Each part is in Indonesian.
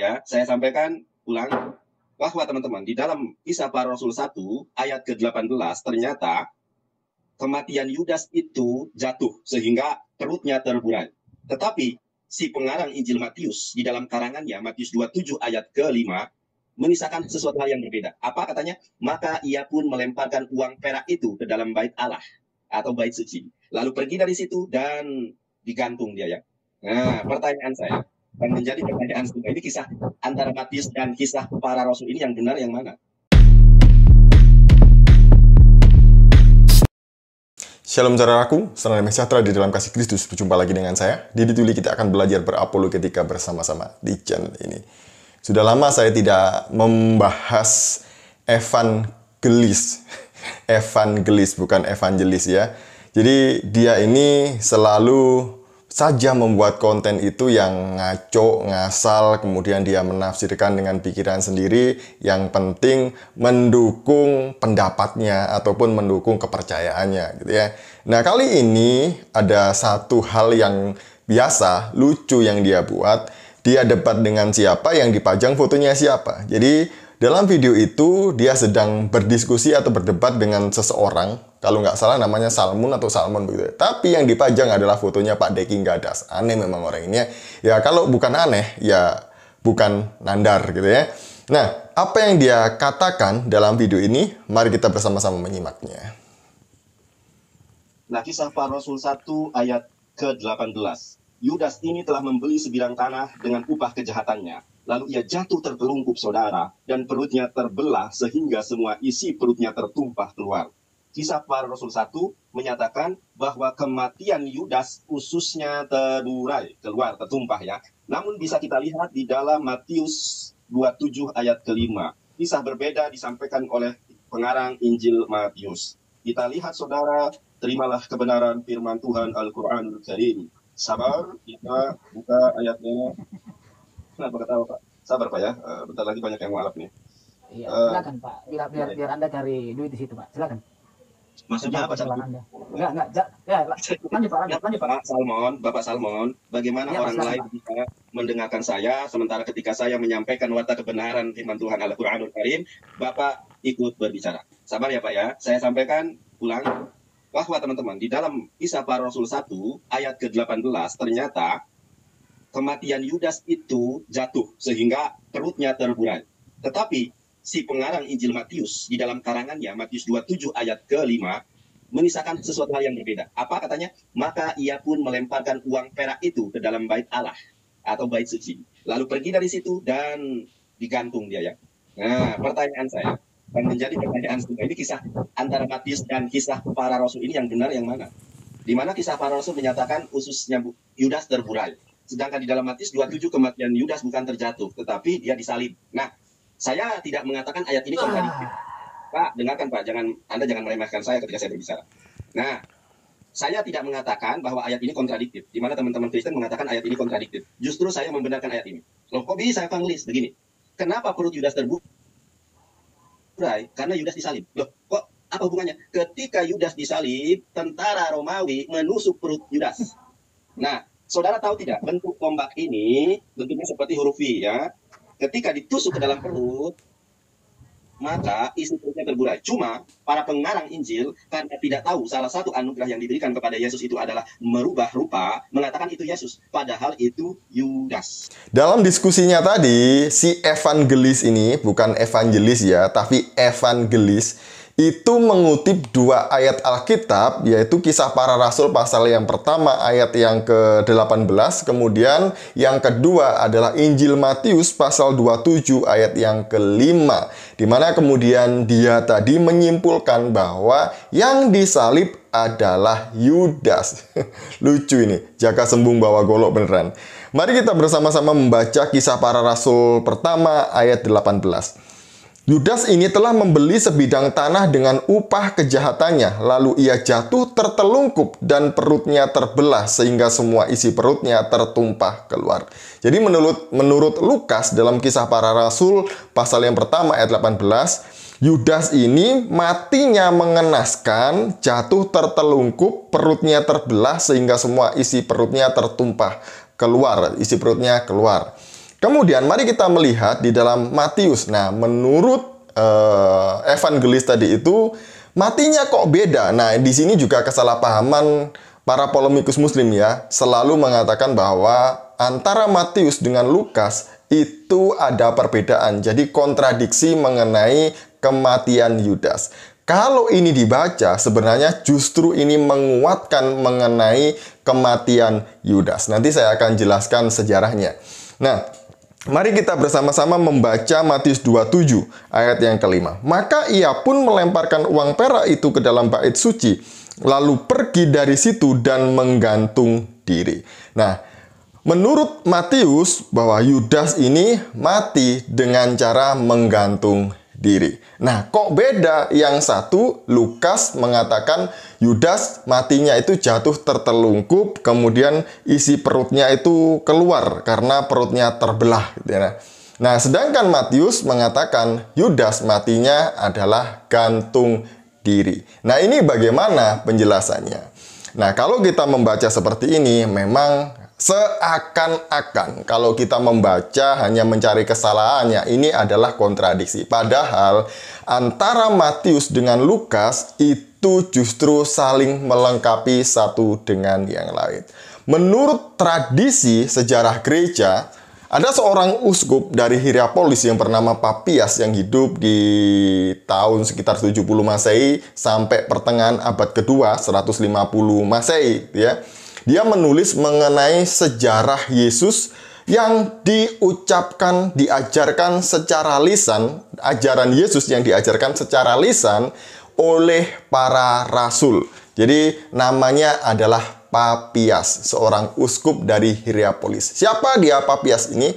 ya saya sampaikan ulang bahwa teman-teman di dalam kisah para rasul 1 ayat ke-18 ternyata kematian Yudas itu jatuh sehingga perutnya terburai. Tetapi si pengarang Injil Matius di dalam karangannya Matius 27 ayat ke-5 menisahkan sesuatu hal yang berbeda. Apa katanya? Maka ia pun melemparkan uang perak itu ke dalam bait Allah atau bait suci. Lalu pergi dari situ dan digantung dia ya. Nah, pertanyaan saya, dan menjadi perbedaan semua Ini kisah antara Matius dan kisah para rasul ini yang benar yang mana? Shalom saudaraku, senang damai sejahtera di dalam kasih Kristus. Berjumpa lagi dengan saya. Di Dituli kita akan belajar ketika bersama-sama di channel ini. Sudah lama saya tidak membahas evangelis. evangelis bukan evangelis ya. Jadi dia ini selalu saja membuat konten itu yang ngaco, ngasal, kemudian dia menafsirkan dengan pikiran sendiri, yang penting mendukung pendapatnya ataupun mendukung kepercayaannya gitu ya. Nah, kali ini ada satu hal yang biasa, lucu yang dia buat, dia debat dengan siapa yang dipajang fotonya siapa. Jadi dalam video itu, dia sedang berdiskusi atau berdebat dengan seseorang. Kalau nggak salah namanya Salmon atau Salmon begitu. Ya. Tapi yang dipajang adalah fotonya Pak Deki Gadas. Aneh memang orang ini. Ya Ya kalau bukan aneh, ya bukan nandar gitu ya. Nah, apa yang dia katakan dalam video ini, mari kita bersama-sama menyimaknya. Nah, kisah Pak Rasul 1 ayat ke-18. Yudas ini telah membeli sebilang tanah dengan upah kejahatannya Lalu ia jatuh tertelungkup saudara, dan perutnya terbelah sehingga semua isi perutnya tertumpah keluar. Kisah para Rasul 1 menyatakan bahwa kematian Yudas khususnya terurai, keluar, tertumpah ya. Namun bisa kita lihat di dalam Matius 27 ayat kelima. Kisah berbeda disampaikan oleh pengarang Injil Matius. Kita lihat saudara, terimalah kebenaran firman Tuhan al al Karim. Sabar, kita buka ayatnya Kenapa ketawa Pak? Sabar Pak ya, eh, bentar lagi banyak yang ngalap nih. Iya, uh, silakan Pak. Biar biar, iya. biar Anda cari duit di situ Pak. Silakan. Maksudnya apa, Cak? Enggak, enggak. Ja, ya, lanjut, Pak. Lanjut, lanjut, Pak. Pak Salmon, Bapak Salmon, bagaimana ya, orang Pak, lain bisa mendengarkan saya, sementara ketika saya menyampaikan warta kebenaran firman Tuhan Al-Quranul Karim, Bapak ikut berbicara. Sabar ya, Pak ya. Saya sampaikan ulang wah, teman-teman, di dalam Kisah Para Rasul 1, ayat ke-18, ternyata kematian Yudas itu jatuh sehingga perutnya terburai. Tetapi si pengarang Injil Matius di dalam karangannya Matius 27 ayat ke-5 menisahkan sesuatu hal yang berbeda. Apa katanya? Maka ia pun melemparkan uang perak itu ke dalam bait Allah atau bait suci. Lalu pergi dari situ dan digantung dia ya. Nah, pertanyaan saya dan menjadi pertanyaan saya ini kisah antara Matius dan kisah para rasul ini yang benar yang mana? Di mana kisah para rasul menyatakan ususnya Yudas terburai sedangkan di dalam Matius 27 kematian Yudas bukan terjatuh, tetapi dia disalib. Nah, saya tidak mengatakan ayat ini kontradiktif. Ah. Pak, dengarkan Pak, jangan Anda jangan meremehkan saya ketika saya berbicara. Nah, saya tidak mengatakan bahwa ayat ini kontradiktif. Di mana teman-teman Kristen mengatakan ayat ini kontradiktif. Justru saya membenarkan ayat ini. Loh, kok bisa Kang Begini. Kenapa perut Yudas terburai? Karena Yudas disalib. Loh, kok apa hubungannya? Ketika Yudas disalib, tentara Romawi menusuk perut Yudas. Nah, Saudara tahu tidak bentuk tombak ini bentuknya seperti huruf V ya. Ketika ditusuk ke dalam perut, maka isi perutnya terburai. Cuma para pengarang Injil karena tidak tahu salah satu anugerah yang diberikan kepada Yesus itu adalah merubah rupa, mengatakan itu Yesus, padahal itu Yudas. Dalam diskusinya tadi, si evangelis ini bukan evangelis ya, tapi evangelis itu mengutip dua ayat Alkitab, yaitu kisah para rasul pasal yang pertama ayat yang ke-18, kemudian yang kedua adalah Injil Matius pasal 27 ayat yang kelima, di mana kemudian dia tadi menyimpulkan bahwa yang disalib adalah Yudas. Lucu ini, jaka sembung bawa golok beneran. Mari kita bersama-sama membaca kisah para rasul pertama ayat 18. Yudas ini telah membeli sebidang tanah dengan upah kejahatannya, lalu ia jatuh tertelungkup dan perutnya terbelah sehingga semua isi perutnya tertumpah keluar. Jadi menurut menurut Lukas dalam kisah para rasul pasal yang pertama ayat 18, Yudas ini matinya mengenaskan, jatuh tertelungkup, perutnya terbelah sehingga semua isi perutnya tertumpah keluar, isi perutnya keluar. Kemudian mari kita melihat di dalam Matius. Nah, menurut uh, evangelis tadi itu matinya kok beda. Nah, di sini juga kesalahpahaman para polemikus muslim ya, selalu mengatakan bahwa antara Matius dengan Lukas itu ada perbedaan. Jadi kontradiksi mengenai kematian Yudas. Kalau ini dibaca, sebenarnya justru ini menguatkan mengenai kematian Yudas. Nanti saya akan jelaskan sejarahnya. Nah, Mari kita bersama-sama membaca Matius 27 ayat yang kelima. Maka ia pun melemparkan uang perak itu ke dalam bait suci, lalu pergi dari situ dan menggantung diri. Nah, menurut Matius bahwa Yudas ini mati dengan cara menggantung diri. Nah, kok beda? Yang satu, Lukas mengatakan Yudas matinya itu jatuh tertelungkup, kemudian isi perutnya itu keluar karena perutnya terbelah. Gitu ya. Nah, sedangkan Matius mengatakan Yudas matinya adalah gantung diri. Nah, ini bagaimana penjelasannya? Nah, kalau kita membaca seperti ini, memang seakan-akan kalau kita membaca hanya mencari kesalahannya ini adalah kontradiksi. Padahal antara Matius dengan Lukas itu justru saling melengkapi satu dengan yang lain. Menurut tradisi sejarah gereja, ada seorang uskup dari Hierapolis yang bernama Papias yang hidup di tahun sekitar 70 Masehi sampai pertengahan abad kedua 150 Masehi ya. Dia menulis mengenai sejarah Yesus yang diucapkan, diajarkan secara lisan, ajaran Yesus yang diajarkan secara lisan oleh para rasul. Jadi namanya adalah Papias, seorang uskup dari Hierapolis. Siapa dia Papias ini?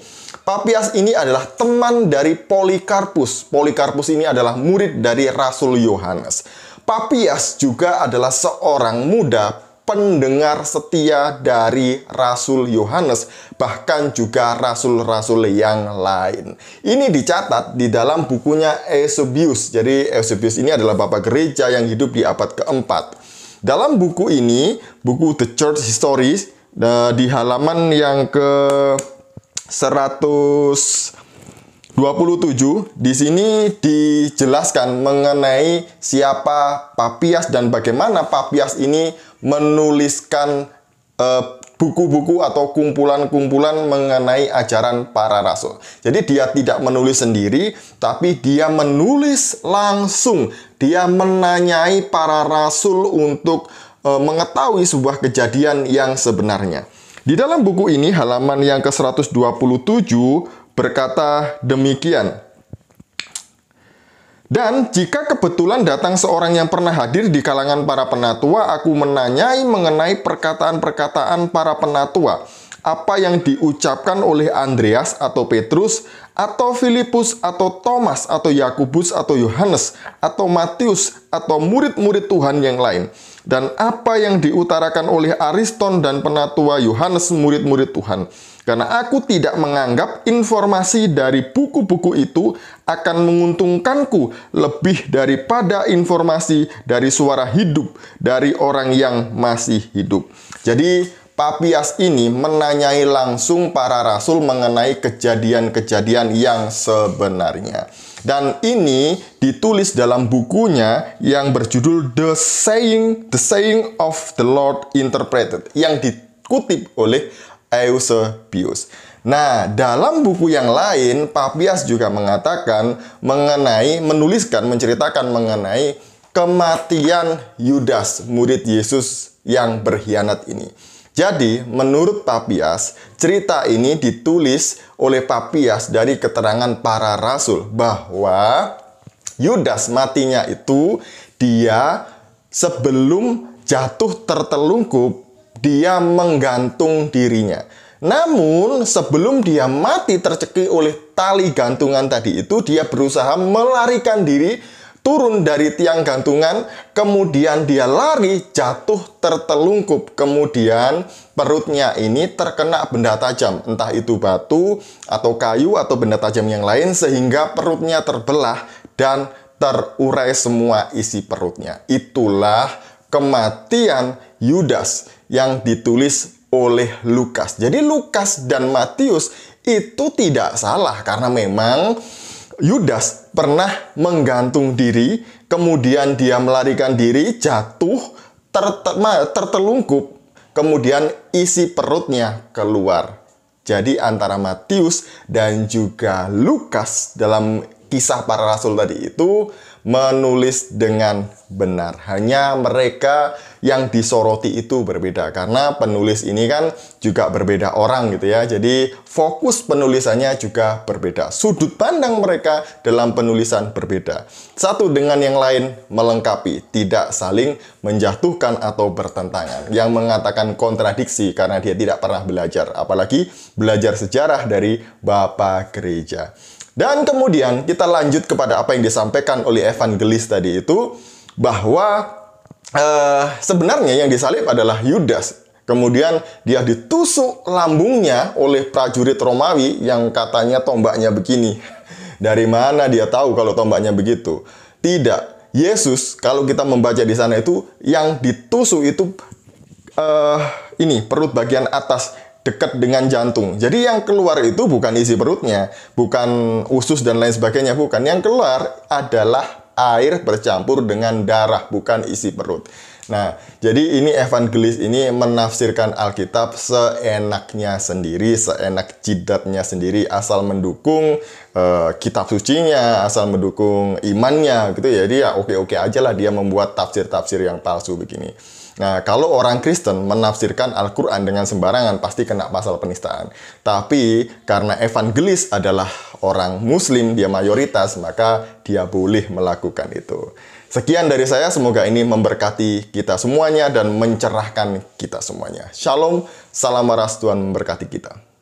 Papias ini adalah teman dari Polikarpus. Polikarpus ini adalah murid dari Rasul Yohanes. Papias juga adalah seorang muda pendengar setia dari Rasul Yohanes, bahkan juga rasul-rasul yang lain. Ini dicatat di dalam bukunya Eusebius. Jadi Eusebius ini adalah bapak gereja yang hidup di abad keempat. Dalam buku ini, buku The Church Histories, eh, di halaman yang ke 127 di sini dijelaskan mengenai siapa Papias dan bagaimana Papias ini menuliskan eh, buku-buku uh, atau kumpulan-kumpulan mengenai ajaran para rasul. Jadi dia tidak menulis sendiri, tapi dia menulis langsung. Dia menanyai para rasul untuk uh, mengetahui sebuah kejadian yang sebenarnya. Di dalam buku ini halaman yang ke-127 berkata demikian. Dan jika kebetulan datang seorang yang pernah hadir di kalangan para penatua, aku menanyai mengenai perkataan-perkataan para penatua. Apa yang diucapkan oleh Andreas atau Petrus atau Filipus atau Thomas atau Yakobus atau Yohanes atau Matius atau murid-murid Tuhan yang lain dan apa yang diutarakan oleh Ariston dan penatua Yohanes murid-murid Tuhan. Karena aku tidak menganggap informasi dari buku-buku itu akan menguntungkanku lebih daripada informasi dari suara hidup dari orang yang masih hidup. Jadi, Papias ini menanyai langsung para rasul mengenai kejadian-kejadian yang sebenarnya. Dan ini ditulis dalam bukunya yang berjudul The Saying, The Saying of the Lord Interpreted yang dikutip oleh Eusebius. Nah, dalam buku yang lain, Papias juga mengatakan mengenai, menuliskan, menceritakan mengenai kematian Yudas, murid Yesus yang berkhianat ini. Jadi, menurut Papias, cerita ini ditulis oleh Papias dari keterangan para rasul bahwa Yudas matinya itu dia sebelum jatuh tertelungkup dia menggantung dirinya. Namun, sebelum dia mati tercekik oleh tali gantungan tadi itu, dia berusaha melarikan diri turun dari tiang gantungan, kemudian dia lari jatuh tertelungkup. Kemudian perutnya ini terkena benda tajam, entah itu batu atau kayu atau benda tajam yang lain sehingga perutnya terbelah dan terurai semua isi perutnya. Itulah kematian Yudas yang ditulis oleh Lukas. Jadi Lukas dan Matius itu tidak salah karena memang Yudas pernah menggantung diri, kemudian dia melarikan diri, jatuh, tertelungkup, kemudian isi perutnya keluar. Jadi antara Matius dan juga Lukas dalam kisah para rasul tadi itu menulis dengan benar. Hanya mereka yang disoroti itu berbeda karena penulis ini kan juga berbeda orang gitu ya. Jadi fokus penulisannya juga berbeda. Sudut pandang mereka dalam penulisan berbeda. Satu dengan yang lain melengkapi, tidak saling menjatuhkan atau bertentangan. Yang mengatakan kontradiksi karena dia tidak pernah belajar, apalagi belajar sejarah dari Bapak gereja. Dan kemudian kita lanjut kepada apa yang disampaikan oleh Evan Gelis tadi itu bahwa eh, sebenarnya yang disalib adalah Yudas. Kemudian dia ditusuk lambungnya oleh prajurit Romawi yang katanya tombaknya begini. Dari mana dia tahu kalau tombaknya begitu? Tidak. Yesus kalau kita membaca di sana itu yang ditusuk itu eh, ini perut bagian atas dekat dengan jantung. Jadi yang keluar itu bukan isi perutnya, bukan usus dan lain sebagainya, bukan. Yang keluar adalah air bercampur dengan darah, bukan isi perut. Nah, jadi ini evangelis ini menafsirkan Alkitab seenaknya sendiri, seenak jidatnya sendiri, asal mendukung uh, kitab sucinya, asal mendukung imannya, gitu ya. ya oke-oke aja lah dia membuat tafsir-tafsir yang palsu begini. Nah, kalau orang Kristen menafsirkan Al-Quran dengan sembarangan, pasti kena pasal penistaan. Tapi, karena evangelis adalah orang Muslim, dia mayoritas, maka dia boleh melakukan itu. Sekian dari saya, semoga ini memberkati kita semuanya dan mencerahkan kita semuanya. Shalom, salam waras Tuhan memberkati kita.